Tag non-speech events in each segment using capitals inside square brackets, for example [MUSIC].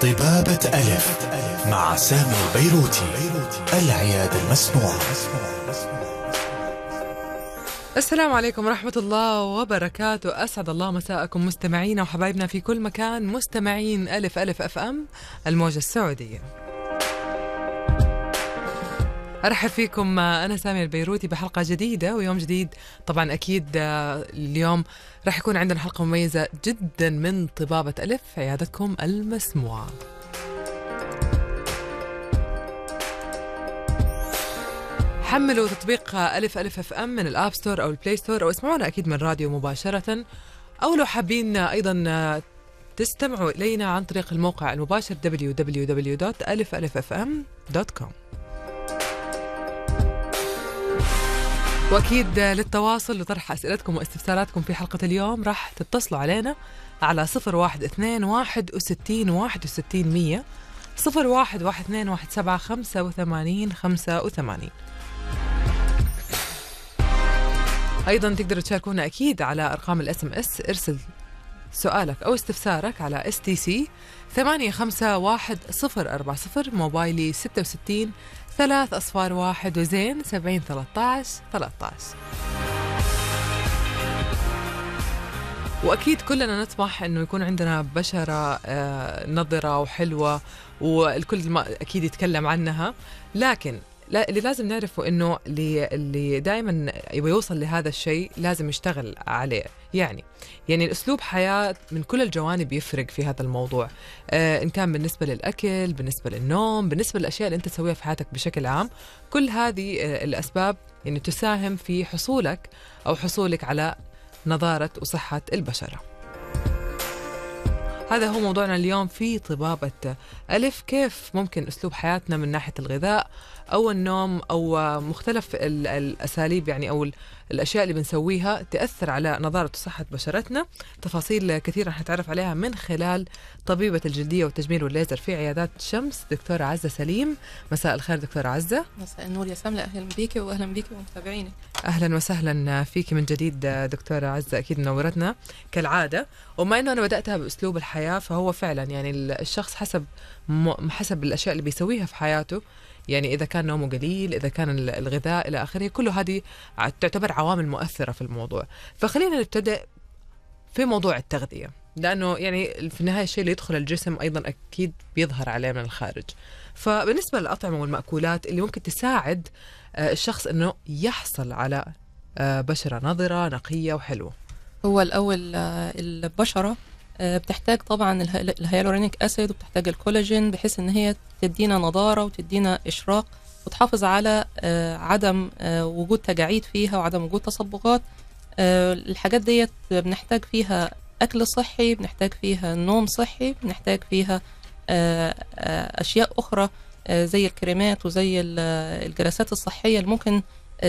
طبابة ألف مع سامي البيروتي العيادة المسموعة السلام عليكم ورحمة الله وبركاته أسعد الله مساءكم مستمعينا وحبايبنا في كل مكان مستمعين ألف ألف أف أم الموجة السعودية ارحب فيكم آه، انا سامي البيروتي بحلقه جديده ويوم جديد طبعا اكيد آه، اليوم راح يكون عندنا حلقه مميزه جدا من طبابه الف عيادتكم المسموعه حملوا تطبيق ألف ألف أف أم من الآب ستور أو البلاي ستور أو اسمعونا أكيد من راديو مباشرة أو لو حابين آه، أيضا تستمعوا إلينا عن طريق الموقع المباشر www.alifalffm.com واكيد للتواصل لطرح اسئلتكم واستفساراتكم في حلقه اليوم راح تتصلوا علينا على 012 61 61 100 011 12 17 85 85 ايضا تقدروا تشاركونا اكيد على ارقام الاس ام اس ارسل سؤالك او استفسارك على اس تي سي ثمانية خمسة واحد صفر أربعة صفر موبايلي ستة وستين ثلاث أصفار واحد وزين سبعين ثلاثة عشر ثلاثة عشر واكيد كلنا نطمح انه يكون عندنا بشره آه، نضره وحلوه والكل اكيد يتكلم عنها لكن لا اللي لازم نعرفه انه اللي اللي دائما يبغى يوصل لهذا الشيء لازم يشتغل عليه يعني يعني الاسلوب حياه من كل الجوانب يفرق في هذا الموضوع آه ان كان بالنسبه للاكل بالنسبه للنوم بالنسبه للاشياء اللي انت تسويها في حياتك بشكل عام كل هذه آه الاسباب يعني تساهم في حصولك او حصولك على نضاره وصحه البشره هذا هو موضوعنا اليوم في طبابة ألف كيف ممكن أسلوب حياتنا من ناحية الغذاء أو النوم أو مختلف الأساليب يعني أو الأشياء اللي بنسويها تأثر على نضارة وصحة بشرتنا تفاصيل كثيرة حنتعرف نتعرف عليها من خلال طبيبة الجلدية والتجميل والليزر في عيادات الشمس دكتورة عزة سليم مساء الخير دكتورة عزة مساء النور يا سملة أهلا بيكي وأهلا بيكي ومتابعينك أهلا وسهلا فيك من جديد دكتورة عزة أكيد نورتنا كالعادة وما أنه أنا بدأتها بأسلوب الحياة فهو فعلا يعني الشخص حسب حسب الاشياء اللي بيسويها في حياته يعني اذا كان نومه قليل اذا كان الغذاء الى اخره كله هذه تعتبر عوامل مؤثره في الموضوع فخلينا نبتدئ في موضوع التغذيه لانه يعني في النهايه الشيء اللي يدخل الجسم ايضا اكيد بيظهر عليه من الخارج فبالنسبه للاطعمه والمأكولات اللي ممكن تساعد آه، الشخص انه يحصل على آه، بشره نظره نقيه وحلوه هو الاول آه، البشره آه، بتحتاج طبعا الهيالورونيك اسيد وبتحتاج الكولاجين بحيث ان هي تدينا نضاره وتدينا اشراق وتحافظ على آه، عدم آه، وجود تجاعيد فيها وعدم وجود تصبغات الحاجات ديت بنحتاج فيها اكل صحي بنحتاج فيها نوم صحي بنحتاج فيها اشياء اخرى زي الكريمات وزي الجلسات الصحيه اللي ممكن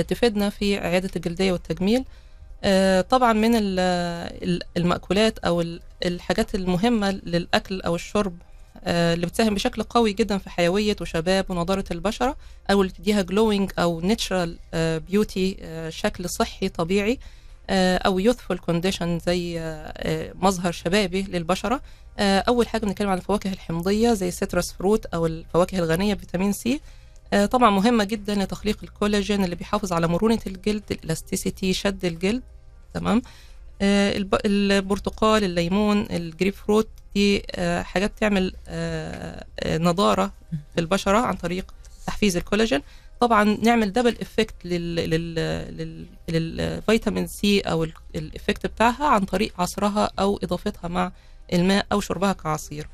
تفيدنا في عياده الجلديه والتجميل طبعا من المأكولات او الحاجات المهمه للاكل او الشرب آه، اللي بتساهم بشكل قوي جدا في حيويه وشباب ونضاره البشره او اللي بتديها جلوينج او نيتشرال آه، بيوتي آه، شكل صحي طبيعي او يوثفول كونديشن زي مظهر شبابي للبشره اول حاجه بنتكلم عن الفواكه الحمضيه زي السيترس فروت او الفواكه الغنيه بفيتامين سي طبعا مهمه جدا لتخليق الكولاجين اللي بيحافظ على مرونه الجلد الالاستيسيتي شد الجلد تمام آه، البرتقال الليمون الجريب فروت دي آه، حاجات تعمل آه، نضاره في البشره عن طريق تحفيز الكولاجين طبعا نعمل دبل افكت للفيتامين سي او الافكت بتاعها عن طريق عصرها او اضافتها مع الماء او شربها كعصير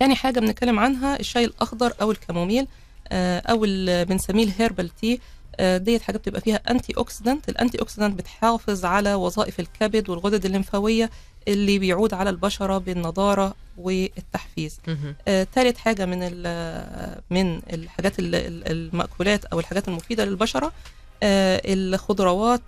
تاني حاجه بنتكلم عنها الشاي الاخضر او الكاموميل او بنسميه الهيربال تي آه، ديت حاجه بتبقى فيها انتي اوكسيدنت الانتي اوكسيدنت بتحافظ على وظائف الكبد والغدد الليمفاويه اللي بيعود على البشره بالنضاره والتحفيز ثالث آه، حاجه من من الحاجات الماكولات او الحاجات المفيده للبشره آه، الخضروات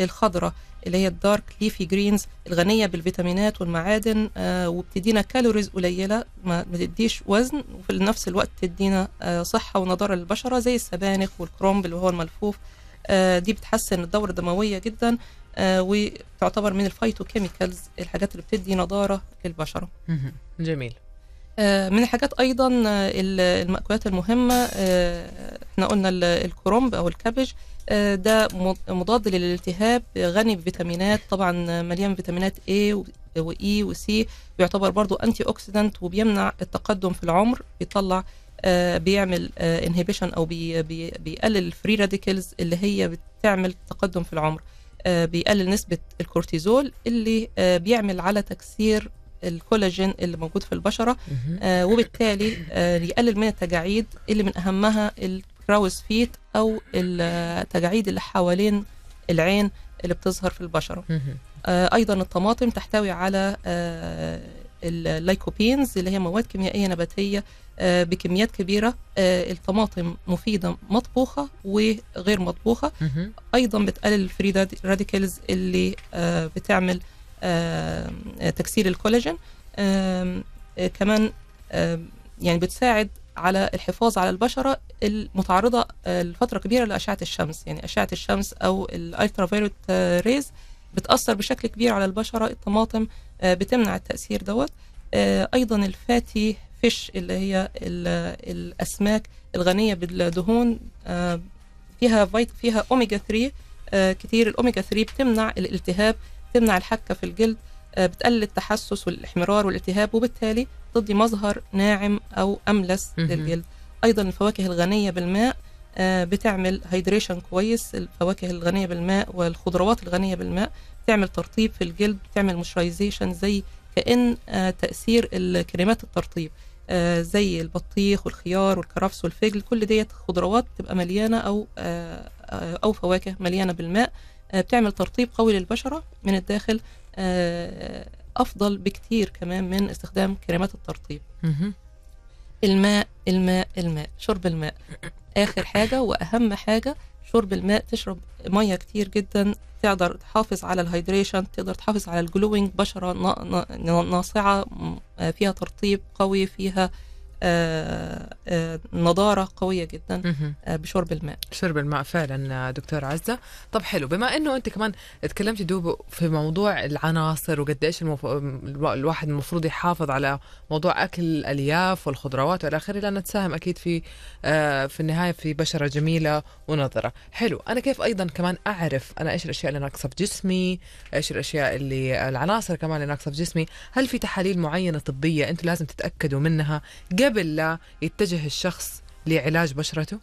الخضراء اللي هي الدارك ليفي جرينز الغنيه بالفيتامينات والمعادن آه، وبتدينا كالوريز قليله ما تديش وزن وفي نفس الوقت تدينا آه، صحه ونضاره للبشره زي السبانخ والكرومب اللي هو الملفوف آه، دي بتحسن الدوره الدمويه جدا وتعتبر من كيميكالز الحاجات اللي بتدي نضاره للبشره جميل آه، من الحاجات ايضا آه، المأكولات المهمه آه، احنا قلنا الكرنب او الكابج ده مضاد للالتهاب غني بفيتامينات طبعا مليان فيتامينات A و و e وسي بيعتبر برضو انتي اوكسيدنت وبيمنع التقدم في العمر بيطلع بيعمل انهبيشن او بيقلل الفري راديكلز اللي هي بتعمل تقدم في العمر بيقلل نسبة الكورتيزول اللي بيعمل على تكسير الكولاجين اللي موجود في البشره آه وبالتالي آه يقلل من التجاعيد اللي من اهمها الكراوس فيت او التجاعيد اللي حوالين العين اللي بتظهر في البشره آه ايضا الطماطم تحتوي على آه اللايكوبينز اللي هي مواد كيميائيه نباتيه آه بكميات كبيره آه الطماطم مفيده مطبوخه وغير مطبوخه ايضا بتقلل الفري راديكالز اللي آه بتعمل آه، آه، تكسير الكولاجين آه، كمان يعني بتساعد على الحفاظ على البشره المتعرضه لفتره كبيره لاشعه الشمس يعني اشعه الشمس او الالترا فيروت ريز بتاثر بشكل كبير على البشره الطماطم بتمنع التاثير دوت ايضا الفاتي فيش اللي هي الاسماك الغنيه بالدهون فيها فيها اوميجا 3 كتير الاوميجا 3 بتمنع الالتهاب تمنع الحكه في الجلد آه، بتقلل التحسس والاحمرار والالتهاب وبالتالي تدي مظهر ناعم او املس للجلد ايضا الفواكه الغنيه بالماء آه، بتعمل هيدريشن كويس الفواكه الغنيه بالماء والخضروات الغنيه بالماء بتعمل ترطيب في الجلد بتعمل مشرايزيشن زي كان آه، تاثير الكريمات الترطيب زي البطيخ والخيار والكرفس والفجل كل ديت خضروات تبقى مليانه او او فواكه مليانه بالماء آه، بتعمل ترطيب قوي للبشره من الداخل آه، افضل بكتير كمان من استخدام كريمات الترطيب الماء الماء الماء شرب الماء اخر حاجه واهم حاجه شرب الماء تشرب ميه كتير جدا تقدر تحافظ على الهيدريشن تقدر تحافظ على الجلوينج بشره ناصعه آه، فيها ترطيب قوي فيها آه، آه، نضاره قويه جدا آه، بشرب الماء شرب الماء فعلا دكتور عزه طب حلو بما انه انت كمان تكلمتي دوب في موضوع العناصر وقد ايش المف... الواحد المفروض يحافظ على موضوع اكل الالياف والخضروات والى اخره لانها تساهم اكيد في في النهايه في بشره جميله ونظره حلو انا كيف ايضا كمان اعرف انا ايش الاشياء اللي ناقصه في جسمي ايش الاشياء اللي العناصر كمان اللي ناقصه في جسمي هل في تحاليل معينه طبيه انتم لازم تتاكدوا منها قبل قبل لا يتجه الشخص لعلاج بشرته؟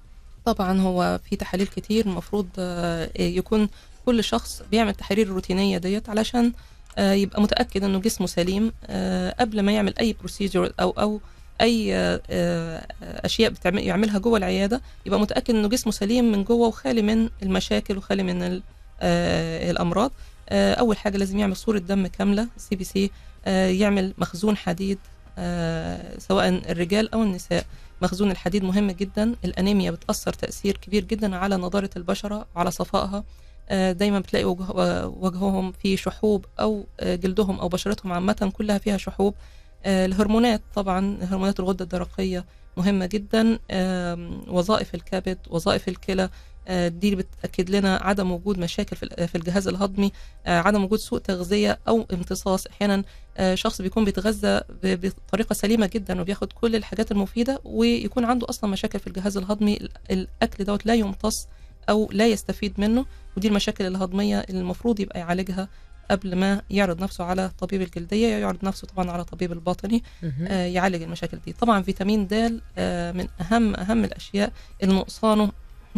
طبعا هو في تحاليل كتير المفروض آه، يكون كل شخص بيعمل تحاليل روتينية ديت علشان آه، يبقى متاكد انه جسمه سليم آه، قبل ما يعمل اي بروسيجر او او اي اشياء يعملها جوه العياده يبقى متاكد انه جسمه سليم من جوه وخالي من المشاكل وخالي من الامراض اول حاجه لازم يعمل صوره دم كامله سي بي سي يعمل مخزون حديد آه، سواء الرجال أو النساء مخزون الحديد مهم جدا الأنيميا بتأثر تأثير كبير جدا على نضارة البشرة وعلى صفائها آه، دايما بتلاقي وجه وجههم في شحوب أو آه، جلدهم أو بشرتهم عامة كلها فيها شحوب الهرمونات طبعا هرمونات الغدة الدرقية مهمة جدا وظائف الكبد وظائف الكلى آه، دي بتاكد لنا عدم وجود مشاكل في الجهاز الهضمي آه، عدم وجود سوء تغذيه او امتصاص احيانا آه، شخص بيكون بيتغذى بطريقه سليمه جدا وبياخد كل الحاجات المفيده ويكون عنده اصلا مشاكل في الجهاز الهضمي الاكل دوت لا يمتص او لا يستفيد منه ودي المشاكل الهضميه اللي المفروض يبقى يعالجها قبل ما يعرض نفسه على طبيب الجلديه يعرض نفسه طبعا على طبيب الباطني يعالج المشاكل دي طبعا فيتامين د من اهم اهم الاشياء اللي نقصانه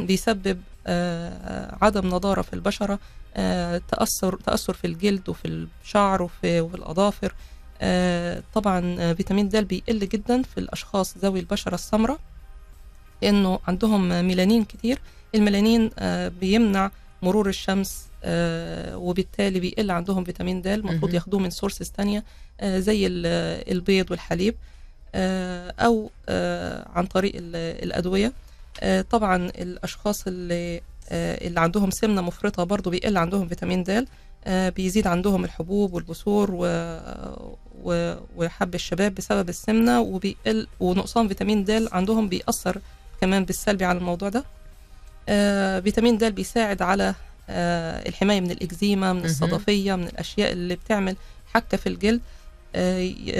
بيسبب آه، عدم نضاره في البشره آه، تاثر تاثر في الجلد وفي الشعر وفي, وفي الاظافر آه، طبعا فيتامين د بيقل جدا في الاشخاص ذوي البشره السمراء لانه عندهم ميلانين كتير الميلانين بيمنع مرور الشمس وبالتالي بيقل عندهم فيتامين د المفروض ياخدوه من سورسز تانية زي البيض والحليب او عن طريق الادويه آه، طبعا الاشخاص اللي آه، اللي عندهم سمنه مفرطه برضو بيقل عندهم فيتامين د آه، بيزيد عندهم الحبوب والبثور و... و... وحب الشباب بسبب السمنه وبيقل ونقصان فيتامين د عندهم بيأثر كمان بالسلبي على الموضوع ده فيتامين د بيساعد على الحمايه من الاكزيما من الصدفيه من الاشياء اللي بتعمل حكه في الجلد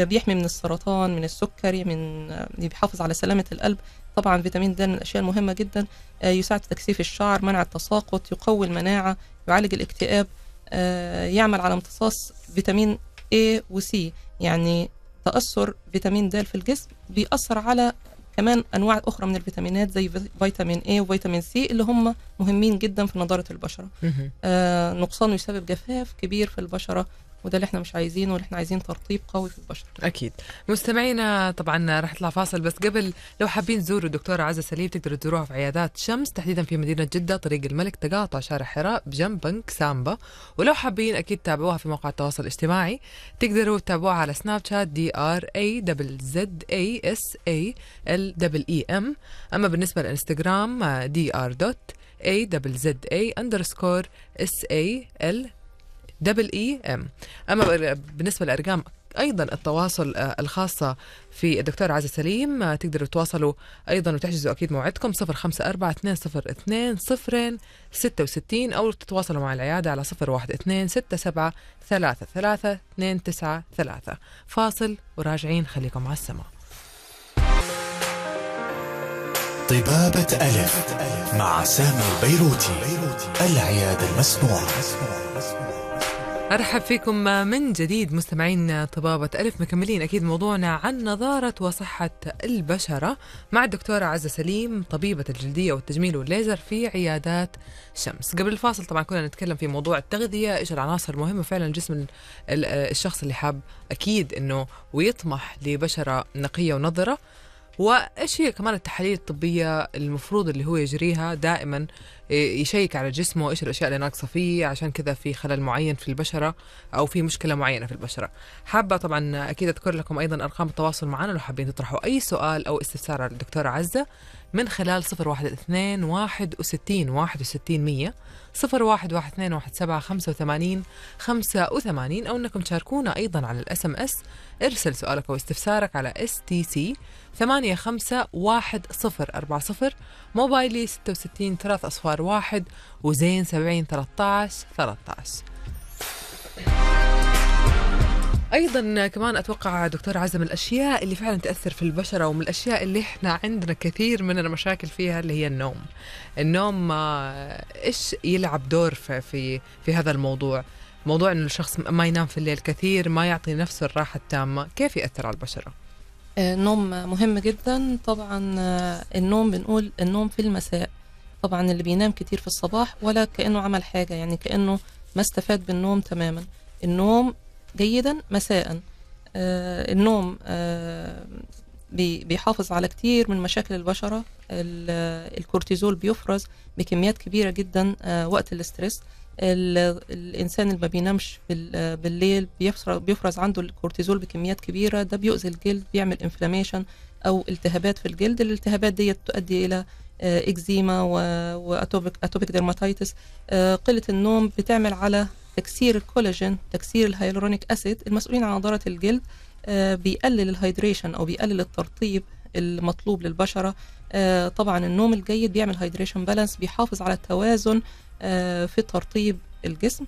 بيحمي من السرطان من السكري من بيحافظ على سلامه القلب طبعا فيتامين د من الاشياء المهمه جدا آه، يساعد في تكثيف الشعر منع التساقط يقوي المناعه يعالج الاكتئاب آه، يعمل على امتصاص فيتامين A وسي يعني تاثر فيتامين د في الجسم بيأثر على كمان انواع اخرى من الفيتامينات زي فيتامين A وفيتامين C اللي هم مهمين جدا في نضاره البشره آه نقصانه يسبب جفاف كبير في البشره وده اللي احنا مش عايزينه اللي احنا عايزين ترطيب قوي في البشره اكيد مستمعينا طبعا راح نطلع فاصل بس قبل لو حابين تزوروا الدكتوره عزه سليم تقدروا تزوروها في عيادات شمس تحديدا في مدينه جده طريق الملك تقاطع شارع حراء بجنب بنك سامبا ولو حابين اكيد تتابعوها في مواقع التواصل الاجتماعي تقدروا تتابعوها على سناب شات دي ار اي دبل زد اي اس اي ال دبل اي ام اما بالنسبه للانستغرام دي ار دوت اي دبل زد اي اندرسكور اس اي ال دبل اي ام اما بالنسبه لارقام ايضا التواصل آه، الخاصه في الدكتور عزة سليم آه، تقدروا تتواصلوا ايضا وتحجزوا اكيد موعدكم 054 66 او تتواصلوا مع العياده على 012 33293 فاصل وراجعين خليكم على السماء طبابة ألف مع سامي البيروتي العيادة المسموعة أرحب فيكم من جديد مستمعين طبابة ألف مكملين أكيد موضوعنا عن نظارة وصحة البشرة مع الدكتورة عزة سليم طبيبة الجلدية والتجميل والليزر في عيادات شمس قبل الفاصل طبعا كنا نتكلم في موضوع التغذية إيش العناصر المهمة فعلا جسم الشخص اللي حاب أكيد أنه ويطمح لبشرة نقية ونظرة وايش هي كمان التحاليل الطبيه المفروض اللي هو يجريها دائما إيه، يشيك على جسمه ايش الاشياء اللي ناقصه فيه عشان كذا في خلل معين في البشره او في مشكله معينه في البشره حابه طبعا اكيد اذكر لكم ايضا ارقام التواصل معنا لو حابين تطرحوا اي سؤال او استفسار على الدكتوره عزه من خلال 012 61 61 85 او انكم تشاركونا ايضا على الاس ام اس ارسل سؤالك او استفسارك على اس تي سي 85 0 موبايلي 66 ثلاث اصفار صفر واحد وزين 70 13 13 ايضا كمان اتوقع دكتور عزم الاشياء اللي فعلا تاثر في البشره ومن الاشياء اللي احنا عندنا كثير من المشاكل فيها اللي هي النوم النوم آه، ايش يلعب دور في في, في هذا الموضوع موضوع انه الشخص ما ينام في الليل كثير ما يعطي نفسه الراحه التامه كيف ياثر على البشره النوم آه، مهم جدا طبعا آه، النوم بنقول النوم في المساء طبعا اللي بينام كتير في الصباح ولا كانه عمل حاجه يعني كانه ما استفاد بالنوم تماما النوم جيدا مساء آه النوم آه بيحافظ على كتير من مشاكل البشره الكورتيزول بيفرز بكميات كبيره جدا آه وقت الاسترس الانسان اللي ما بينامش بالليل بيفرز عنده الكورتيزول بكميات كبيره ده بيؤذي الجلد بيعمل انفلاميشن او التهابات في الجلد الالتهابات دي تؤدي الى اكزيما واتوبيك اتوبيك ديرماتيتس قله النوم بتعمل على تكسير الكولاجين تكسير الهيالورونيك اسيد المسؤولين عن نضاره الجلد آه، بيقلل الهيدريشن او بيقلل الترطيب المطلوب للبشره آه، طبعا النوم الجيد بيعمل هيدريشن بالانس بيحافظ على التوازن آه، في ترطيب الجسم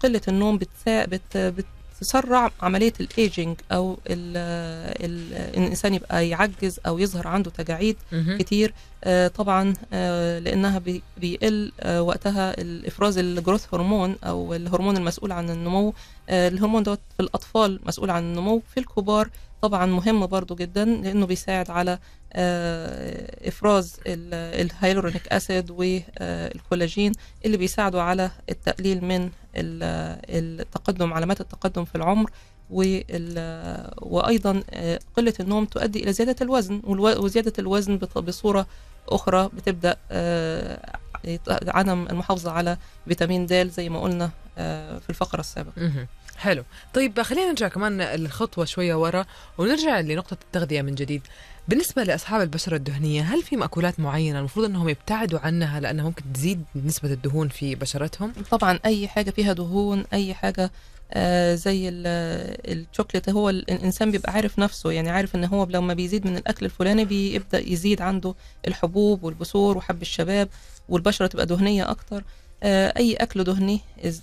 قله النوم بتساعد بت... بت... تسرع عملية الايجينج او الـ الـ الانسان يبقى يعجز او يظهر عنده تجاعيد كتير آه، طبعا آه، لانها بيقل آه، وقتها افراز الجروث هرمون او الهرمون المسؤول عن النمو الهرمون دوت في الاطفال مسؤول عن النمو في الكبار طبعا مهم برضو جدا لانه بيساعد على آه، افراز الهيلورونيك اسيد والكولاجين اللي بيساعدوا على التقليل من التقدم علامات التقدم في العمر وايضا آه، قله النوم تؤدي الى زياده الوزن وزياده الوزن بصوره اخرى بتبدا آه، عدم المحافظه على فيتامين د زي ما قلنا في الفقره السابقه حلو طيب خلينا نرجع كمان الخطوة شوية ورا ونرجع لنقطة التغذية من جديد بالنسبة لأصحاب البشرة الدهنية هل في مأكولات معينة المفروض أنهم يبتعدوا عنها لأنها ممكن تزيد نسبة الدهون في بشرتهم؟ طبعا أي حاجة فيها دهون أي حاجة آه زي الشوكليت هو الانسان بيبقى عارف نفسه يعني عارف ان هو لما بيزيد من الاكل الفلاني بيبدا يزيد عنده الحبوب والبثور وحب الشباب والبشره تبقى دهنيه اكتر آه، اي اكل دهني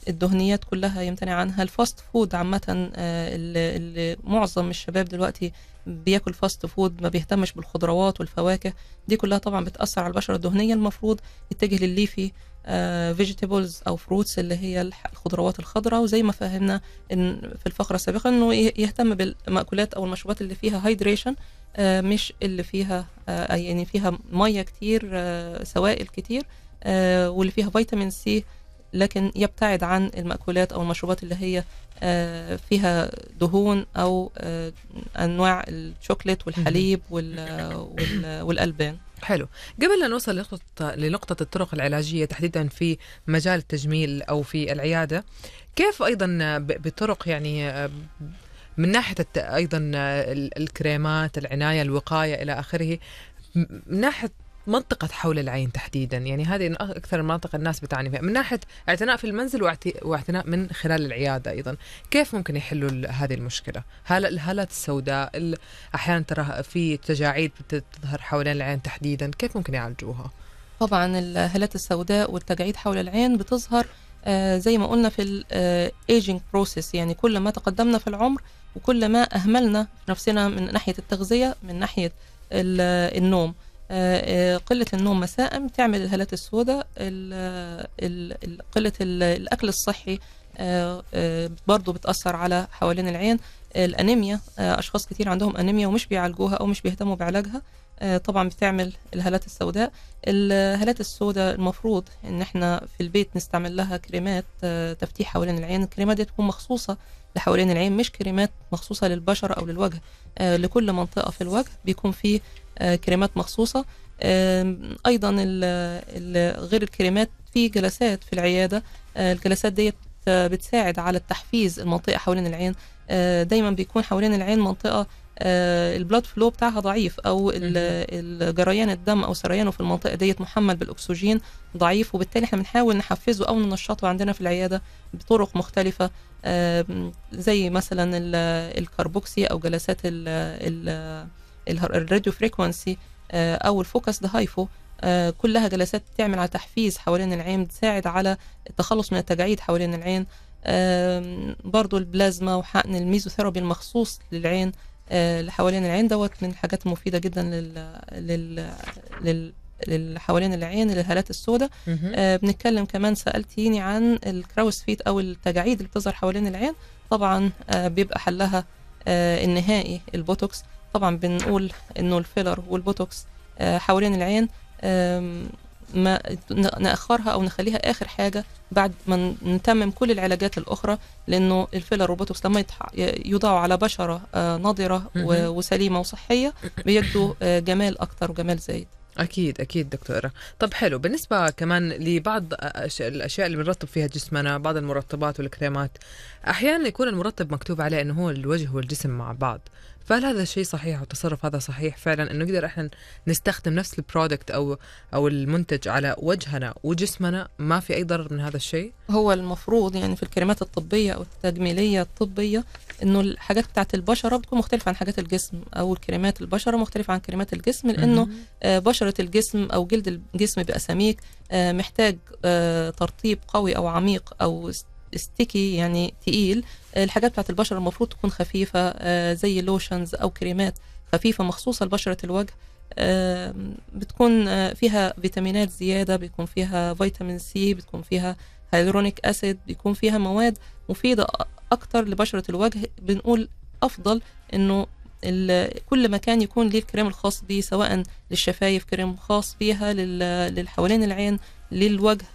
الدهنيات كلها يمتنع عنها الفاست فود عامه آه، اللي معظم الشباب دلوقتي بياكل فاست فود ما بيهتمش بالخضروات والفواكه دي كلها طبعا بتاثر على البشره الدهنيه المفروض يتجه للليفي فيجيتابلز آه، او فروتس اللي هي الخضروات الخضراء وزي ما فهمنا ان في الفقره السابقه انه يهتم بالمأكولات او المشروبات اللي فيها هايدريشن مش اللي فيها يعني فيها ميه كتير سوائل كتير آه، واللي فيها فيتامين سي لكن يبتعد عن المأكولات أو المشروبات اللي هي آه، فيها دهون أو آه، أنواع الشوكولات والحليب والألبان حلو قبل لا نوصل لنقطة لنقطة الطرق العلاجية تحديدا في مجال التجميل أو في العيادة كيف أيضا بطرق يعني من ناحية أيضا الكريمات العناية الوقاية إلى آخره من ناحية منطقة حول العين تحديدا يعني هذه أكثر المناطق الناس بتعاني فيها من ناحية اعتناء في المنزل واعتناء من خلال العيادة أيضا كيف ممكن يحلوا هذه المشكلة هل الهالات السوداء أحيانا ترى في تجاعيد بتظهر حول العين تحديدا كيف ممكن يعالجوها طبعا الهالات السوداء والتجاعيد حول العين بتظهر آه، زي ما قلنا في الايجينج آه، بروسيس يعني كل ما تقدمنا في العمر وكل ما اهملنا نفسنا من ناحيه التغذيه من ناحيه النوم قله النوم مساء بتعمل الهالات السوداء قله الاكل الصحي آه، آه، برضه بتاثر على حوالين العين الانيميا آه، اشخاص كتير عندهم انيميا ومش بيعالجوها او مش بيهتموا بعلاجها آه، طبعا بتعمل الهالات السوداء الهالات السوداء المفروض ان احنا في البيت نستعمل لها كريمات آه، تفتيح حوالين العين الكريمات دي تكون مخصوصه لحوالين العين مش كريمات مخصوصه للبشره او للوجه آه، لكل منطقه في الوجه بيكون في كريمات مخصوصه ايضا غير الكريمات في جلسات في العياده الجلسات ديت بتساعد على التحفيز المنطقه حوالين العين دايما بيكون حوالين العين منطقه آه، البلاد فلو بتاعها ضعيف او الجريان الدم او سريانه في المنطقه ديت محمل بالاكسجين ضعيف وبالتالي احنا بنحاول نحفزه او ننشطه عندنا في العياده بطرق مختلفه آه، زي مثلا الكربوكسي او جلسات الراديو فريكونسي آه، او الفوكس هايفو كلها جلسات تعمل على تحفيز حوالين العين بتساعد على التخلص من التجاعيد حوالين العين برضو البلازما وحقن الميزوثيرابي المخصوص للعين اللي آه، حوالين العين دوت من الحاجات المفيده جدا لل لل, لل... اللي حوالين العين الهالات السوداء آه بنتكلم كمان سالتيني عن الكراوس فيت او التجاعيد اللي بتظهر حوالين العين طبعا آه بيبقى حلها آه النهائي البوتوكس طبعا بنقول انه الفيلر والبوتوكس آه حوالين العين ما نأخرها أو نخليها آخر حاجة بعد ما نتمم كل العلاجات الأخرى لأنه الفيلر روبوتوكس لما يوضع على بشرة آه، نضرة وسليمة وصحية بيدوا آه، جمال اكثر وجمال زايد اكيد اكيد دكتوره طب حلو بالنسبه كمان لبعض الاشياء اللي بنرطب فيها جسمنا بعض المرطبات والكريمات احيانا يكون المرطب مكتوب عليه انه هو الوجه والجسم مع بعض فهل هذا الشيء صحيح او التصرف هذا صحيح فعلا انه نقدر احنا نستخدم نفس البرودكت او او المنتج على وجهنا وجسمنا ما في اي ضرر من هذا الشيء؟ هو المفروض يعني في الكريمات الطبيه او التجميليه الطبيه انه الحاجات بتاعت البشره بتكون مختلفه عن حاجات الجسم او كريمات البشره مختلفه عن كريمات الجسم لانه آه، بشره الجسم او جلد الجسم بيبقى سميك آه، محتاج آه، ترطيب قوي او عميق او ستيكي يعني تقيل الحاجات بتاعت البشره المفروض تكون خفيفه آه، زي لوشنز او كريمات خفيفه مخصوصه لبشره الوجه بتكون آه، فيها فيتامينات زياده بيكون فيها فيتامين سي بتكون فيها هيلورونيك اسيد بيكون فيها مواد مفيده اكتر لبشره الوجه بنقول افضل انه كل مكان يكون ليه الكريم الخاص بيه سواء للشفايف كريم خاص بيها للحوالين حوالين العين للوجه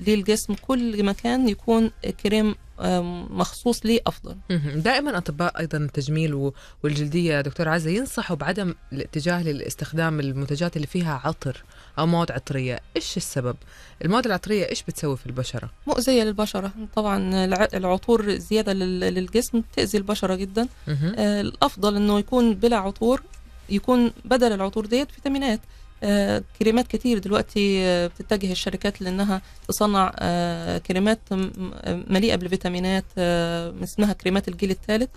للجسم كل مكان يكون كريم آه، مخصوص ليه افضل دائما اطباء ايضا التجميل والجلديه دكتور عزه ينصحوا بعدم الاتجاه لاستخدام المنتجات اللي فيها عطر او مواد عطريه ايش السبب المواد العطريه ايش بتسوي في البشره مؤذيه للبشره طبعا العطور زياده للجسم تاذي البشره جدا آه، الافضل انه يكون بلا عطور يكون بدل العطور ديت فيتامينات آه، كريمات كتير دلوقتي آه، بتتجه الشركات لانها تصنع آه، كريمات مليئه بالفيتامينات اسمها كريمات الجيل الثالث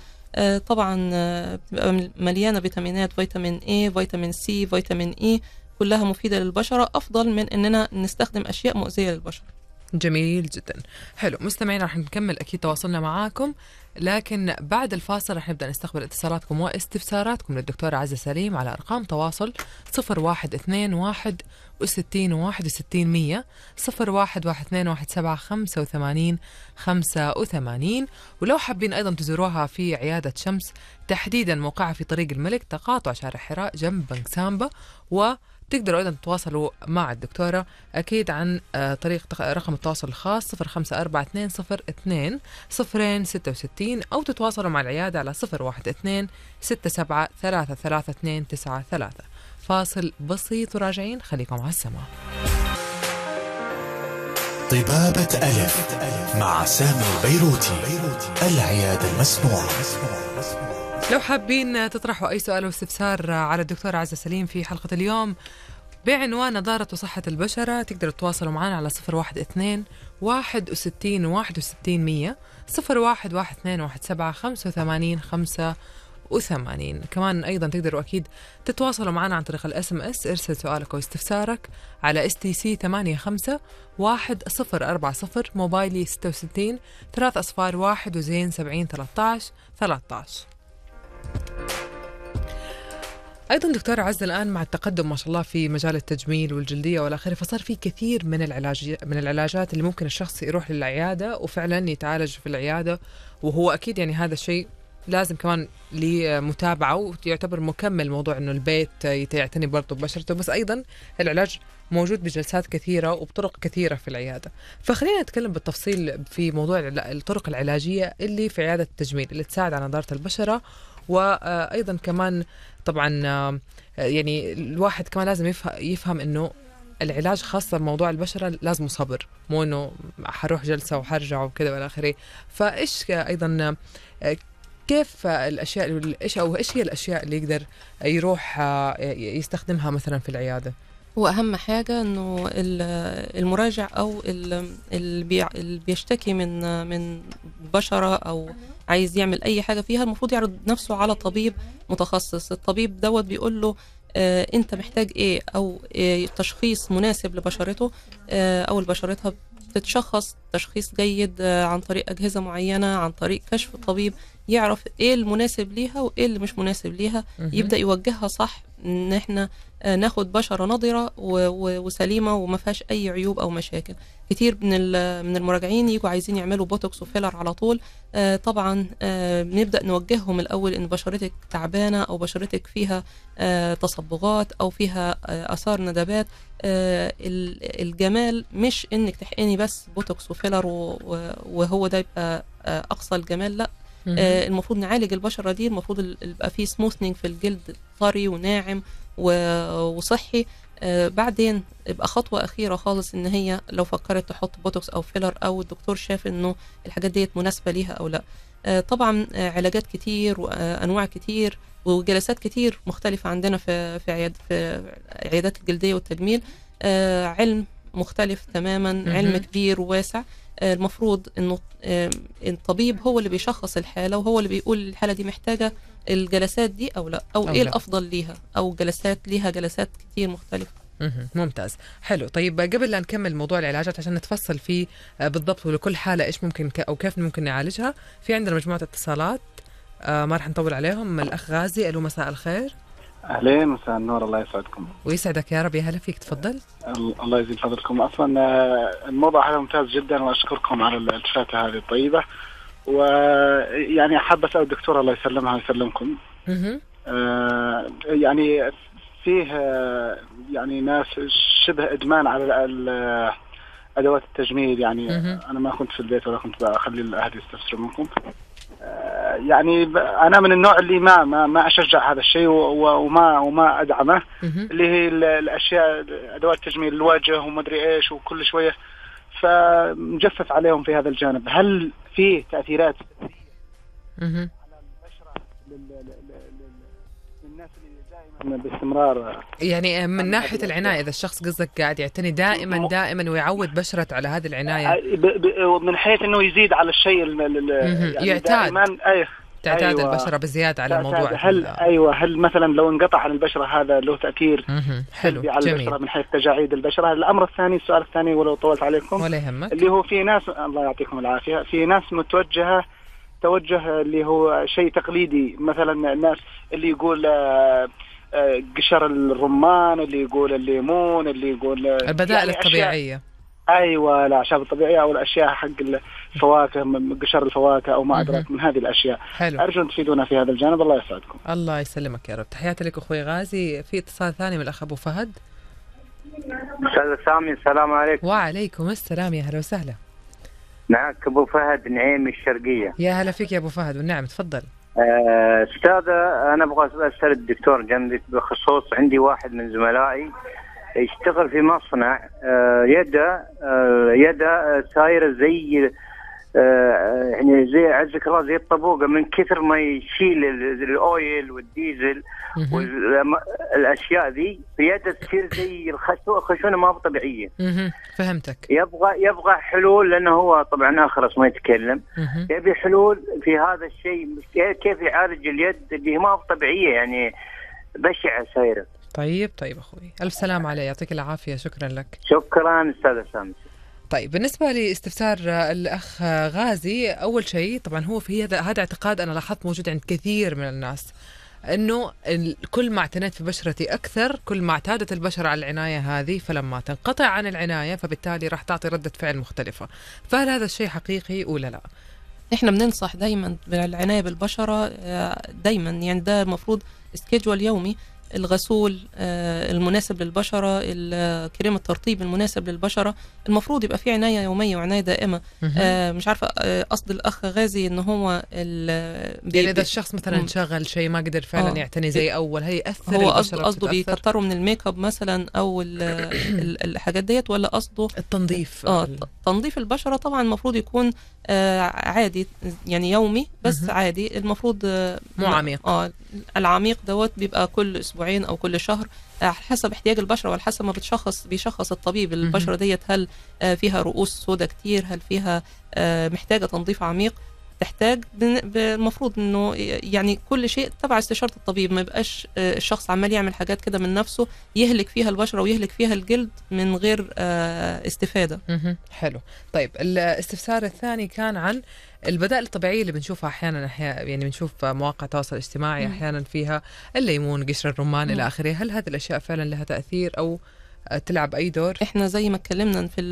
طبعا بتبقى مليانه فيتامينات فيتامين اي فيتامين سي فيتامين اي e، كلها مفيده للبشره افضل من اننا نستخدم اشياء مؤذيه للبشره جميل جدا حلو مستمعين راح نكمل اكيد تواصلنا معاكم لكن بعد الفاصل راح نبدا نستقبل اتصالاتكم واستفساراتكم للدكتورة عزة سليم على ارقام تواصل 0121 وستين واحد وستين ولو حابين أيضا تزوروها في عيادة شمس تحديدا موقعها في طريق الملك تقاطع شارع حراء جنب بنك سامبا و تقدروا أيضا تتواصلوا مع الدكتورة أكيد عن آه، طريق رقم التواصل الخاص 054 0266 أو تتواصلوا مع العيادة على 012 67 فاصل بسيط وراجعين خليكم على السماء طبابة ألف مع سامي البيروتي العيادة المسموعة لو حابين تطرحوا أي سؤال او استفسار على الدكتور عزة سليم في حلقة اليوم بعنوان نضارة وصحة البشرة تقدروا تتواصلوا معنا على صفر واحد اثنين واحد وستين واحد وستين مية صفر واحد واحد اثنين واحد سبعة خمسة وثمانين خمسة وثمانين كمان أيضا تقدروا أكيد تتواصلوا معنا عن طريق الاس ام اس ارسل سؤالك واستفسارك على اس تي سي ثمانية خمسة واحد صفر أربعة صفر موبايلي ستة وستين ثلاث أصفار واحد وزين سبعين ثلاثة عشر ثلاثة عشر ايضا دكتور عز الان مع التقدم ما شاء الله في مجال التجميل والجلديه والى اخره فصار في كثير من العلاج من العلاجات اللي ممكن الشخص يروح للعياده وفعلا يتعالج في العياده وهو اكيد يعني هذا الشيء لازم كمان لمتابعه ويعتبر مكمل موضوع انه البيت يعتني برضه ببشرته بس ايضا العلاج موجود بجلسات كثيره وبطرق كثيره في العياده فخلينا نتكلم بالتفصيل في موضوع الطرق العلاجيه اللي في عياده التجميل اللي تساعد على نضاره البشره وايضا كمان طبعا آه، يعني الواحد كمان لازم يفهم انه العلاج خاصة بموضوع البشرة لازم صبر مو انه حروح جلسة وحرجع وكذا والى اخره فايش ايضا آه، كيف الاشياء ايش او ايش هي الاشياء اللي يقدر يروح آه، يستخدمها مثلا في العياده؟ هو اهم حاجه انه المراجع او اللي بيشتكي من من بشره او عايز يعمل اي حاجه فيها المفروض يعرض نفسه على طبيب متخصص الطبيب دوت بيقول له آه انت محتاج ايه او إيه تشخيص مناسب لبشرته آه او لبشرتها بتتشخص تشخيص جيد آه، عن طريق اجهزه معينه عن طريق كشف الطبيب يعرف ايه المناسب ليها وايه اللي مش مناسب ليها يبدا يوجهها صح ان احنا آه، ناخد بشره نضره وسليمه وما فيهاش اي عيوب او مشاكل كتير من من المراجعين يجوا عايزين يعملوا بوتوكس وفيلر على طول آه، طبعا بنبدا آه، نوجههم الاول ان بشرتك تعبانه او بشرتك فيها تصبغات او فيها اثار ندبات الجمال مش انك تحقني بس بوتوكس وفيلر وهو ده يبقى اقصى الجمال لا آه المفروض نعالج البشره دي المفروض يبقى في سموثنينج في الجلد طري وناعم وصحي آه بعدين يبقى خطوه اخيره خالص ان هي لو فكرت تحط بوتوكس او فيلر او الدكتور شاف انه الحاجات ديت مناسبه ليها او لا آه طبعا آه علاجات كتير وانواع آه، كتير وجلسات كتير مختلفه عندنا في في, في عيادات الجلديه والتجميل آه، علم مختلف تماما علم كبير وواسع آه، المفروض انه آه، الطبيب هو اللي بيشخص الحاله وهو اللي بيقول الحاله دي محتاجه الجلسات دي او لا او, أو ايه لا. الافضل ليها او جلسات ليها جلسات كتير مختلفه ممتاز حلو طيب قبل لا نكمل موضوع العلاجات عشان نتفصل فيه آه، بالضبط ولكل حاله ايش ممكن او كيف ممكن نعالجها في عندنا مجموعه اتصالات ما راح نطول عليهم الاخ غازي الو مساء الخير اهلين مساء النور الله يسعدكم ويسعدك يا رب يا هلا فيك تفضل الله يزيد فضلكم اصلا آه، الموضوع هذا ممتاز جدا واشكركم على الالتفاته هذه الطيبه ويعني حاب اسال الدكتوره الله يسلمها ويسلمكم آه، يعني فيه آه، يعني ناس شبه ادمان على ادوات التجميل يعني انا ما كنت في البيت ولا كنت اخلي الاهل يستفسروا منكم يعني انا من النوع اللي ما ما, ما اشجع هذا الشيء وما وما ادعمه اللي هي الاشياء ادوات تجميل الوجه ومدري ايش وكل شويه فمجفف عليهم في هذا الجانب هل في تاثيرات على البشره الناس اللي دائما باستمرار يعني آه، من ناحيه العنايه اذا الشخص قصدك قاعد يعتني دائما دائما ويعود بشرته على هذه العنايه من حيث انه يزيد على الشيء يعني يعتاد تعتاد أيوة. البشره بزياده على الموضوع هل ايوه هل مثلا لو انقطع عن البشره هذا له تاثير حلو على جميل. البشره من حيث تجاعيد البشره الامر الثاني السؤال الثاني ولو طولت عليكم ولا يهمك اللي هو في ناس الله يعطيكم العافيه في ناس متوجهه توجه اللي هو شيء تقليدي مثلا الناس اللي يقول آه، آه، قشر الرمان اللي يقول الليمون اللي يقول آه، البدائل يعني الطبيعيه ايوه الاعشاب الطبيعيه او الاشياء حق الفواكه قشر الفواكه او ما ادراك من هذه الاشياء حلو. ارجو ان تفيدونا في هذا الجانب الله يسعدكم الله يسلمك يا رب تحياتي لك اخوي غازي في اتصال ثاني من الاخ ابو فهد استاذ سامي السلام عليكم وعليكم السلام يا اهلا وسهلا معك ابو فهد نعيم الشرقيه يا هلا فيك يا ابو فهد والنعم تفضل آه، استاذه انا ابغى اسال الدكتور جنبك بخصوص عندي واحد من زملائي يشتغل في مصنع آه، يده آه، يده سايره زي آه، يعني زي عزك الله زي الطبوقه من كثر ما يشيل الاويل والديزل والاشياء ذي بيده تصير زي الخشونه ما طبيعيه. فهمتك. يبغى يبغى حلول لانه هو طبعا اخرس ما يتكلم يبي حلول في هذا الشيء كيف يعالج اليد اللي ما طبيعيه يعني بشعه سايره. طيب طيب اخوي الف سلام عليه يعطيك العافيه شكرا لك. شكرا استاذ سامس. طيب بالنسبة لاستفسار الأخ غازي أول شيء طبعا هو في هذا هذا اعتقاد أنا لاحظت موجود عند كثير من الناس انه كل ما اعتنيت في بشرتي اكثر كل ما اعتادت البشره على العنايه هذه فلما تنقطع عن العنايه فبالتالي راح تعطي رده فعل مختلفه فهل هذا الشيء حقيقي ولا لا احنا بننصح دايما بالعنايه بالبشره آه، دايما يعني ده المفروض سكيدجول يومي الغسول آه، المناسب للبشره كريم الترطيب المناسب للبشره المفروض يبقى في عنايه يوميه وعنايه دائمه آه، مش عارفه آه، قصد الاخ غازي ان هو يعني اذا الشخص مثلا شغل شيء ما قدر فعلا آه يعتني زي اول هي أثر هو قصده قصده بيكتروا من الميك اب مثلا او [COUGHS] الحاجات ديت ولا قصده التنظيف اه تنظيف البشره طبعا المفروض يكون آه عادي يعني يومي بس عادي المفروض آه مو عميق اه العميق دوت بيبقى كل اسبوع اسبوعين او كل شهر آه، على حسب احتياج البشره وعلى حسب ما بتشخص بيشخص الطبيب البشره ديت هل آه، فيها رؤوس سوداء كتير هل فيها آه، محتاجه تنظيف عميق تحتاج المفروض انه يعني كل شيء تبع استشاره الطبيب ما يبقاش آه، الشخص عمال يعمل حاجات كده من نفسه يهلك فيها البشره ويهلك فيها الجلد من غير آه، استفاده. حلو طيب الاستفسار الثاني كان عن البدائل الطبيعيه اللي بنشوفها احيانا يعني بنشوف مواقع التواصل الاجتماعي احيانا فيها الليمون قشر الرمان الى اخره هل هذه الاشياء فعلا لها تاثير او تلعب اي دور احنا زي ما اتكلمنا في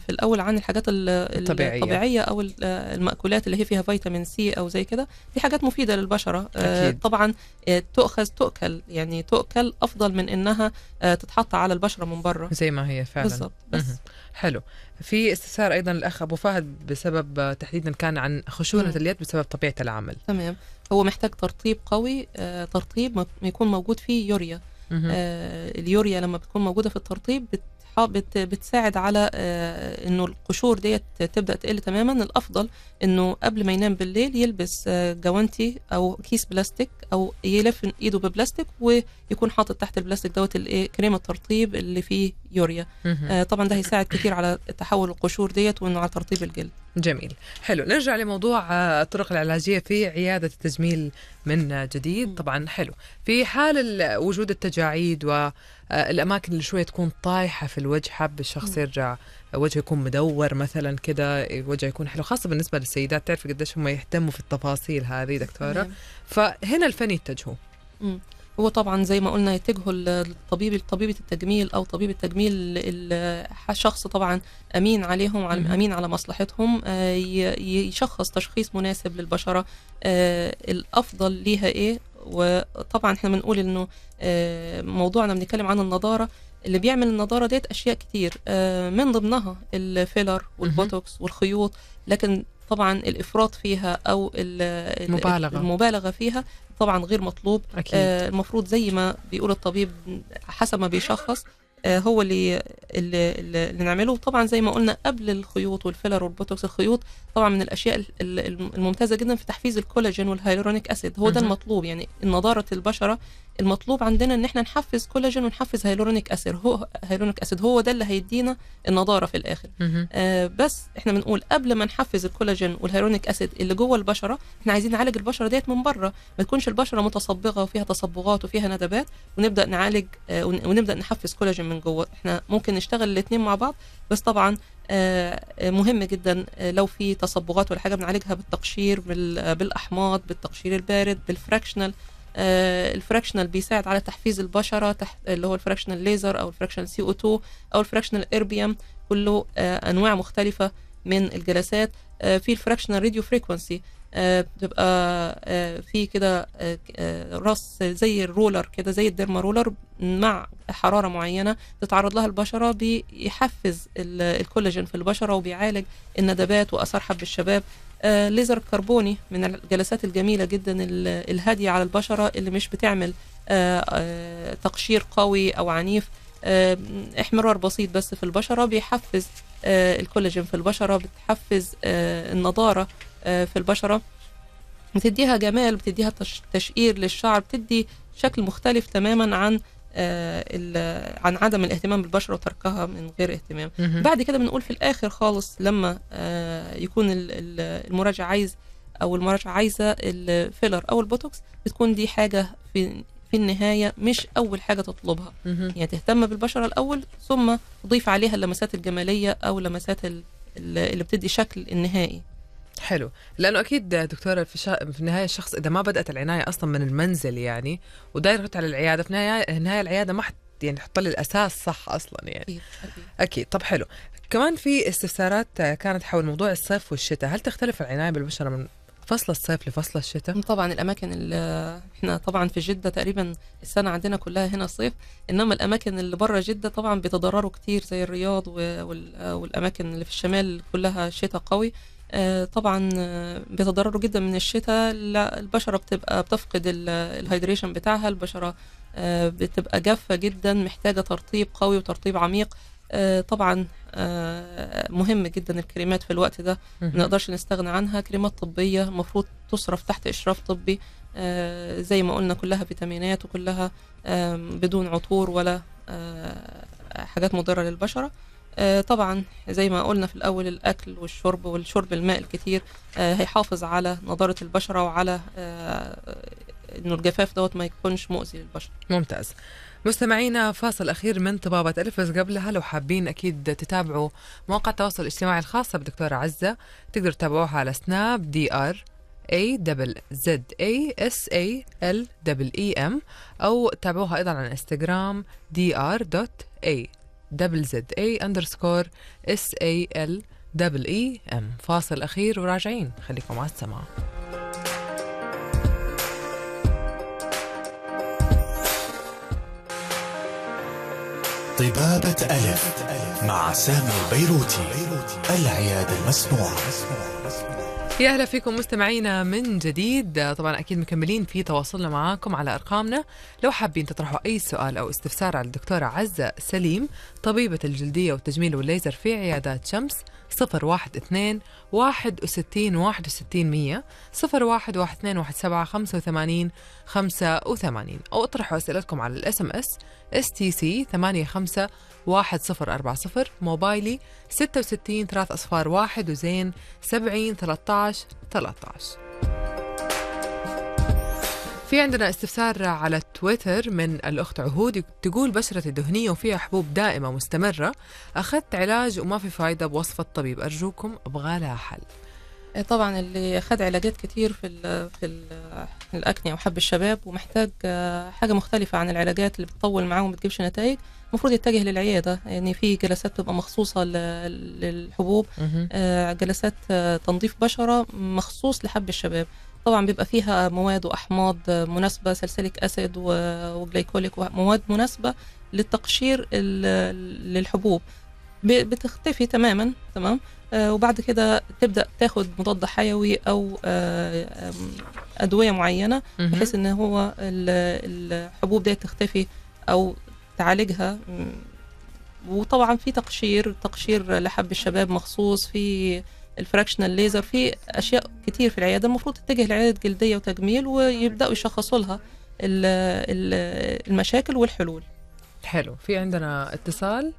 في الاول عن الحاجات الطبيعيه, الطبيعية او الماكولات اللي هي فيها فيتامين سي او زي كده دي حاجات مفيده للبشره آه، أكيد. طبعا آه، تؤخذ تؤكل يعني تؤكل افضل من انها آه، تتحط على البشره من بره زي ما هي فعلا بالظبط بس حلو في استفسار ايضا الاخ ابو فهد بسبب تحديدا كان عن خشونه اليد بسبب طبيعه العمل تمام هو محتاج ترطيب قوي ترطيب يكون موجود فيه يوريا آه، اليوريا لما بتكون موجوده في الترطيب بت بتساعد على آه، انه القشور ديت تبدا تقل تماما الافضل انه قبل ما ينام بالليل يلبس آه، جوانتي او كيس بلاستيك او يلف ايده ببلاستيك ويكون حاطط تحت البلاستيك دوت الايه كريم الترطيب اللي فيه يوريا طبعا ده هيساعد كتير على تحول القشور ديت وانه على ترطيب الجلد جميل حلو نرجع لموضوع الطرق آه، العلاجية في عيادة التجميل من جديد طبعا حلو في حال وجود التجاعيد والأماكن آه، اللي شوية تكون طايحة في الوجه حاب الشخص يرجع وجهه يكون مدور مثلا كده وجهه يكون حلو خاصة بالنسبة للسيدات تعرف قديش هم يهتموا في التفاصيل هذه دكتورة نعم. فهنا الفن يتجهوا هو طبعا زي ما قلنا يتجهوا للطبيب طبيبة التجميل أو طبيب التجميل الشخص طبعا أمين عليهم أمين على مصلحتهم آه، يشخص تشخيص مناسب للبشرة آه، الأفضل ليها إيه وطبعا احنا بنقول انه آه، موضوعنا بنتكلم عن النضاره اللي بيعمل النضاره ديت اشياء كتير من ضمنها الفيلر والبوتوكس والخيوط لكن طبعا الافراط فيها او المبالغه المبالغه فيها طبعا غير مطلوب آه، أكيد. آه المفروض زي ما بيقول الطبيب حسب ما بيشخص آه هو اللي اللي, اللي نعمله طبعا زي ما قلنا قبل الخيوط والفيلر والبوتوكس الخيوط طبعا من الاشياء الممتازه جدا في تحفيز الكولاجين والهيلورونيك اسيد هو ده المطلوب يعني نضاره البشره المطلوب عندنا ان احنا نحفز كولاجين ونحفز هيلورونيك اسيد هو هيلورونيك اسيد هو ده اللي هيدينا النضاره في الاخر آه بس احنا بنقول قبل ما نحفز الكولاجين والهيلورونيك اسيد اللي جوه البشره احنا عايزين نعالج البشره ديت من بره ما تكونش البشره متصبغه وفيها تصبغات وفيها ندبات ونبدا نعالج آه ونبدا نحفز كولاجين من جوه احنا ممكن نشتغل الاثنين مع بعض بس طبعا آه، مهم جدا آه، لو في تصبغات ولا حاجه بنعالجها بالتقشير بالاحماض بالتقشير البارد بالفراكشنال آه، الفراكشنال بيساعد على تحفيز البشره تح... اللي هو الفراكشنال ليزر او الفراكشنال سي او 2 او الفراكشنال اربيوم كله آه، انواع مختلفه من الجلسات آه، في الفراكشنال راديو فريكونسي بتبقى في كده راس زي الرولر كده زي الديرما رولر مع حراره معينه تتعرض لها البشره بيحفز الكولاجين في البشره وبيعالج الندبات واثار حب الشباب آه، ليزر كربوني من الجلسات الجميله جدا الهاديه على البشره اللي مش بتعمل آه، آه، تقشير قوي او عنيف احمرار بسيط بس في البشره بيحفز الكولاجين في البشره بتحفز النضاره في البشره بتديها جمال بتديها تشقير للشعر بتدي شكل مختلف تماما عن آه، عن عدم الاهتمام بالبشره وتركها من غير اهتمام بعد كده بنقول في الاخر خالص لما آه، يكون المراجع عايز او المراجعه عايزه الفيلر او البوتوكس بتكون دي حاجه في في النهايه مش اول حاجه تطلبها هي يعني تهتم بالبشره الاول ثم تضيف عليها اللمسات الجماليه او لمسات اللي بتدي شكل النهائي حلو لانه اكيد دكتوره في, شا... في النهايه الشخص اذا ما بدات العنايه اصلا من المنزل يعني وداير على العياده في النهايه النهايه العياده ما حت... يعني تحط لي الاساس صح اصلا يعني اكيد اكيد, أكيد. طب حلو كمان في استفسارات كانت حول موضوع الصيف والشتاء هل تختلف العنايه بالبشره من فصل الصيف لفصل الشتاء طبعا الاماكن اللي احنا طبعا في جده تقريبا السنه عندنا كلها هنا صيف انما الاماكن اللي بره جده طبعا بيتضرروا كتير زي الرياض والاماكن اللي في الشمال كلها شتاء قوي آه، طبعا آه، بيتضرروا جدا من الشتاء لا البشره بتبقى بتفقد الهيدريشن بتاعها البشره آه، بتبقى جافه جدا محتاجه ترطيب قوي وترطيب عميق طبعا مهم جدا الكريمات في الوقت ده ما نقدرش نستغنى عنها كريمات طبيه المفروض تصرف تحت اشراف طبي زي ما قلنا كلها فيتامينات وكلها بدون عطور ولا حاجات مضره للبشره آه، طبعا زي ما قلنا في الأول الأكل والشرب والشرب الماء الكتير آه، هيحافظ على نضارة البشرة وعلى آه، انه الجفاف دوت ما يكونش مؤذي للبشره. ممتاز. مستمعينا فاصل اخير من طبابه بس قبلها لو حابين اكيد تتابعوا مواقع التواصل الاجتماعي الخاصه بالدكتور عزه تقدروا تتابعوها على سناب دي ار اي دبل زد اي اس اي ال دبل اي ام او تابعوها ايضا على انستغرام دي ار دوت اي دبل زد اي اندرسكور اس اي ال دبل اي ام فاصل اخير وراجعين خليكم على السماع طبابة ألف مع سامي البيروتي العيادة المسموعة يا اهلا فيكم مستمعينا من جديد طبعا اكيد مكملين في تواصلنا معاكم على ارقامنا لو حابين تطرحوا اي سؤال او استفسار على الدكتوره عزه سليم طبيبه الجلديه والتجميل والليزر في عيادات شمس صفر واحد اثنين واحد وستين واحد وستين مية صفر واحد واحد اثنين واحد سبعة خمسة وثمانين خمسة وثمانين أو اطرحوا أسئلتكم على الاس ام اس اس تي سي ثمانية خمسة واحد صفر أربعة صفر موبايلي ستة وستين ثلاث أصفار واحد وزين سبعين ثلاثة عشر ثلاثة عشر في عندنا استفسار على تويتر من الأخت عهود تقول بشرتي دهنية وفيها حبوب دائمة مستمرة أخذت علاج وما في فايدة بوصفة الطبيب أرجوكم أبغى لها حل إيه، طبعا اللي أخذ علاجات كتير في الـ في الـ الاكني او حب الشباب ومحتاج آه، حاجه مختلفه عن العلاجات اللي بتطول معاهم وما بتجيبش نتائج المفروض يتجه للعياده يعني في جلسات تبقى مخصوصه للحبوب آه، جلسات آه، تنظيف بشره مخصوص لحب الشباب طبعا بيبقى فيها مواد واحماض مناسبه سلسلك اسيد وجليكوليك ومواد مناسبه للتقشير للحبوب بتختفي تماما تمام آه، وبعد كده تبدا تاخد مضاد حيوي او آه، ادويه معينه بحيث ان هو الحبوب دي تختفي او تعالجها وطبعا في تقشير تقشير لحب الشباب مخصوص في الفراكشنال ليزر في اشياء كتير في العياده المفروض تتجه لعياده جلديه وتجميل ويبداوا يشخصوا لها المشاكل والحلول حلو في عندنا اتصال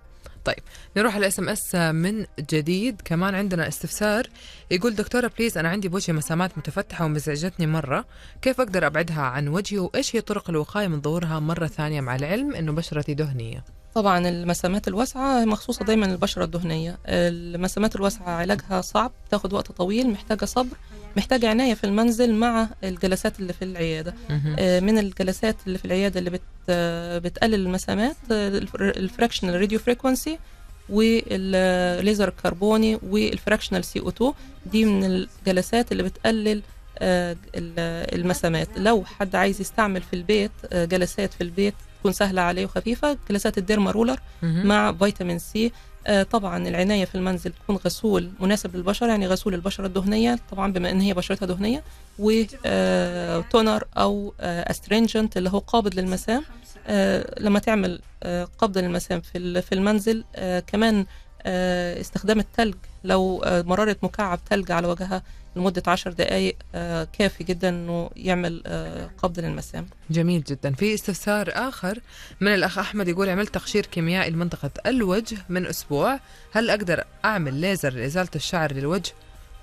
طيب نروح على اس ام اس من جديد كمان عندنا استفسار يقول دكتورة بليز أنا عندي بوجهي مسامات متفتحة ومزعجتني مرة كيف أقدر أبعدها عن وجهي وإيش هي طرق الوقاية من ظهورها مرة ثانية مع العلم أنه بشرتي دهنية طبعا المسامات الواسعة مخصوصة دايما للبشرة الدهنية المسامات الواسعة علاجها صعب تاخد وقت طويل محتاجة صبر محتاجة عناية في المنزل مع الجلسات اللي في العيادة آه، من الجلسات اللي في العيادة اللي بت آه، بتقلل المسامات آه، الفراكشنال راديو فريكونسي والليزر الكربوني والفراكشنال سي او 2 دي من الجلسات اللي بتقلل المسامات لو حد عايز يستعمل في البيت جلسات في البيت تكون سهله عليه وخفيفه جلسات الديرما رولر مع فيتامين سي آه، طبعا العنايه في المنزل تكون غسول مناسب للبشره يعني غسول البشره الدهنيه طبعا بما ان هي بشرتها دهنيه وتونر آه، او آه، استرينجنت اللي هو قابض للمسام لما تعمل قابض قبض للمسام في المنزل كمان استخدام التلج لو آه، مراره مكعب ثلج على وجهها لمده 10 دقائق آه، كافي جدا انه يعمل آه، قبض للمسام. جميل جدا، في استفسار اخر من الاخ احمد يقول عملت تقشير كيميائي لمنطقه الوجه من اسبوع، هل اقدر اعمل ليزر لازاله الشعر للوجه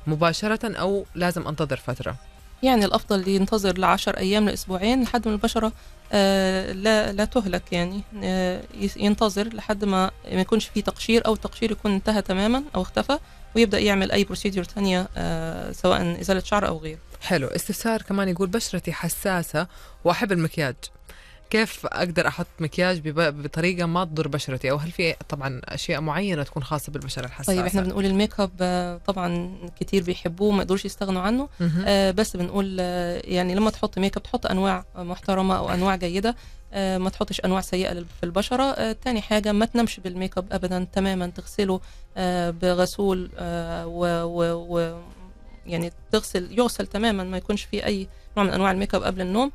مباشره او لازم انتظر فتره؟ يعني الافضل ينتظر لعشر ايام لاسبوعين لحد ما البشره آه، لا لا تهلك يعني آه، ينتظر لحد ما ما يكونش في تقشير او التقشير يكون انتهى تماما او اختفى ويبدا يعمل اي بروسيدور ثانيه آه، سواء ازاله شعر او غيره حلو استفسار كمان يقول بشرتي حساسه واحب المكياج كيف اقدر احط مكياج بطريقه ما تضر بشرتي او هل في طبعا اشياء معينه تكون خاصه بالبشره الحساسه طيب احنا بنقول الميك اب آه، طبعا كتير بيحبوه ما يقدروش يستغنوا عنه آه بس بنقول آه، يعني لما تحط ميك اب تحط انواع محترمه او انواع جيده آه ما تحطش انواع سيئه في البشره آه تاني حاجه ما تنامش بالميك اب ابدا تماما تغسله آه بغسول آه، و, و, و يعني تغسل يغسل تماما ما يكونش فيه اي نوع من انواع الميك اب قبل النوم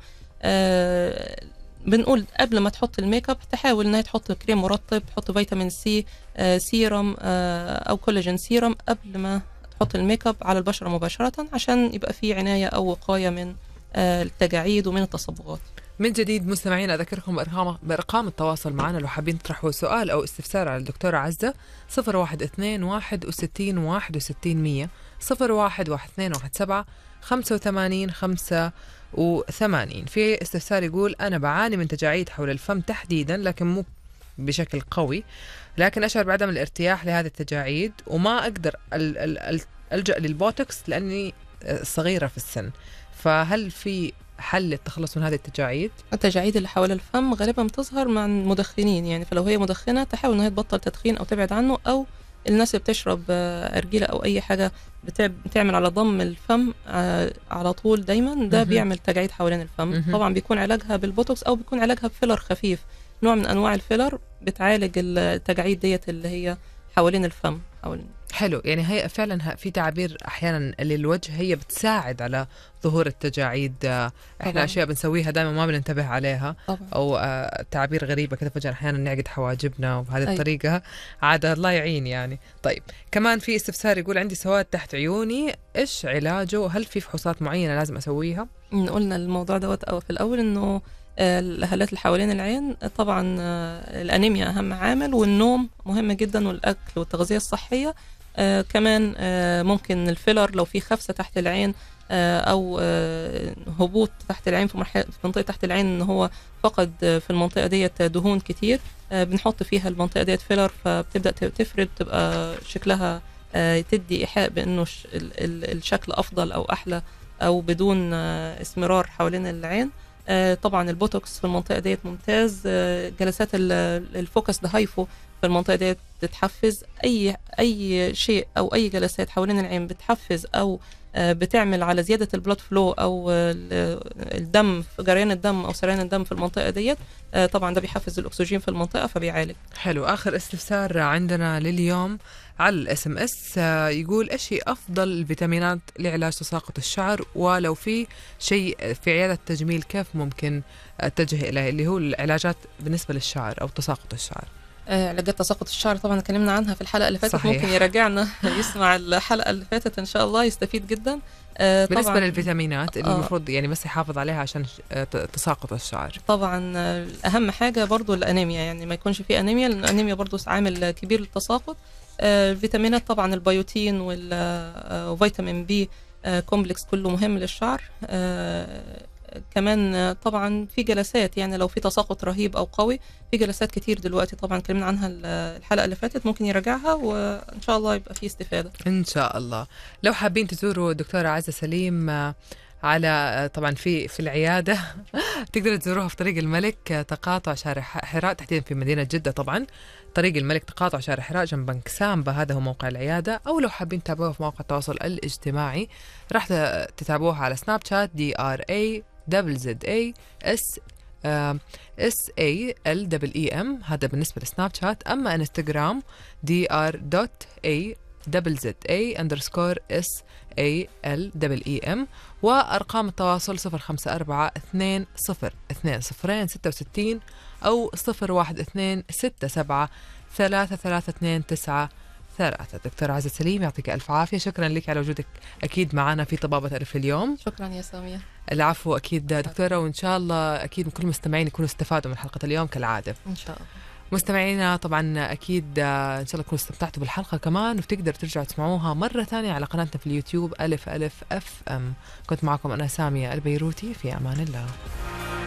بنقول قبل ما تحط الميك اب تحاول انها تحط كريم مرطب تحط فيتامين سي آه سيرم آه او كولاجين سيرم قبل ما تحط الميك اب على البشره مباشره عشان يبقى في عنايه او وقايه من آه التجاعيد ومن التصبغات من جديد مستمعينا اذكركم بارقام بارقام التواصل معنا لو حابين تطرحوا سؤال او استفسار على الدكتوره عزه 012 61 61 100 صفر واحد واحد اثنين واحد سبعة خمسة وثمانين خمسة وثمانين في استفسار يقول أنا بعاني من تجاعيد حول الفم تحديدا لكن مو بشكل قوي لكن أشعر بعدم الارتياح لهذه التجاعيد وما أقدر ألجأ للبوتوكس لأني آه، صغيرة في السن فهل في حل للتخلص من هذه التجاعيد؟ التجاعيد اللي حول الفم غالبا بتظهر مع المدخنين يعني فلو هي مدخنة تحاول انها تبطل تدخين أو تبعد عنه أو الناس اللي بتشرب آه، ارجيله او اي حاجه بتعمل على ضم الفم آه، على طول دايما ده بيعمل تجاعيد حوالين الفم طبعا بيكون علاجها بالبوتوكس او بيكون علاجها بفيلر خفيف نوع من انواع الفيلر بتعالج التجاعيد ديت اللي هي حوالين الفم حوالين حلو يعني هي فعلا في تعابير احيانا للوجه هي بتساعد على ظهور التجاعيد آه، احنا طبعا. اشياء بنسويها دائما ما بننتبه عليها طبعا. او آه، تعابير غريبه كذا فجاه احيانا نعقد حواجبنا وبهذه أي. طيب. الطريقه عاد الله يعين يعني طيب كمان في استفسار يقول عندي سواد تحت عيوني ايش علاجه هل في فحوصات معينه لازم اسويها قلنا الموضوع دوت في الاول انه آه، الهالات اللي حوالين العين طبعا الانيميا اهم عامل والنوم مهم جدا والاكل والتغذيه الصحيه آه كمان آه ممكن الفيلر لو في خفسه تحت العين آه، او آه، هبوط تحت العين في, في منطقه تحت العين ان هو فقد آه، في المنطقه ديت دهون كتير بنحط فيها المنطقه ديت فيلر فبتبدا تفرد تبقى شكلها تدي ايحاء بانه الشكل افضل او احلى او بدون اسمرار حوالين العين طبعا البوتوكس في المنطقه ديت ممتاز جلسات الفوكس ده هايفو في المنطقه دي بتحفز اي اي شيء او اي جلسات حوالين العين بتحفز او آه، بتعمل على زياده البلاد فلو او الدم جريان الدم او سريان الدم في المنطقه ديت آه، طبعا ده بيحفز الاكسجين في المنطقه فبيعالج حلو اخر استفسار عندنا لليوم على الاس ام اس آه، يقول ايش هي افضل الفيتامينات لعلاج تساقط الشعر ولو في شيء في عياده التجميل كيف ممكن اتجه اليه اللي هو العلاجات بالنسبه للشعر او تساقط الشعر آه، علاجات تساقط الشعر طبعا اتكلمنا عنها في الحلقه اللي فاتت صحيح. ممكن يراجعنا [LAUGHS] يسمع الحلقه اللي فاتت ان شاء الله يستفيد جدا آه، طبعا بالنسبه للفيتامينات اللي آه. المفروض يعني بس يحافظ عليها عشان تساقط الشعر طبعا اهم حاجه برضو الانيميا يعني ما يكونش في انيميا لان الانيميا برضو عامل كبير للتساقط الفيتامينات طبعا البيوتين والفيتامين بي كومبلكس كله مهم للشعر كمان طبعا في جلسات يعني لو في تساقط رهيب او قوي في جلسات كتير دلوقتي طبعا اتكلمنا عنها الحلقه اللي فاتت ممكن يراجعها وان شاء الله يبقى في استفاده ان شاء الله لو حابين تزوروا دكتوره عزه سليم آه، على آه، طبعا في في العياده [LAUGHS] تقدروا تزوروها في طريق الملك آه، تقاطع شارع حراء تحديدا في مدينه جده طبعا طريق الملك تقاطع شارع حراء جنب بنك سامبا هذا هو موقع العياده او لو حابين تتابعوها في مواقع التواصل الاجتماعي راح تتابعوها على سناب شات دي ار اي دبل زد اي اس اس اي ال دبل اي ام هذا بالنسبه لسناب شات اما انستغرام دي ار دوت اي دبل زد اي اندرسكور اس اي ال دبل اي ام وارقام التواصل 054 2 0 66 او 012 67 3 3 دكتور عزة سليم يعطيك ألف عافية شكرا لك على وجودك أكيد معنا في طبابة ألف اليوم شكرا يا سامية العفو اكيد دكتوره وان شاء الله اكيد كل المستمعين يكونوا استفادوا من حلقه اليوم كالعاده ان شاء الله مستمعينا طبعا اكيد ان شاء الله تكونوا استمتعتوا بالحلقه كمان وتقدر ترجعوا تسمعوها مره ثانيه على قناتنا في اليوتيوب الف الف اف ام كنت معكم انا ساميه البيروتي في امان الله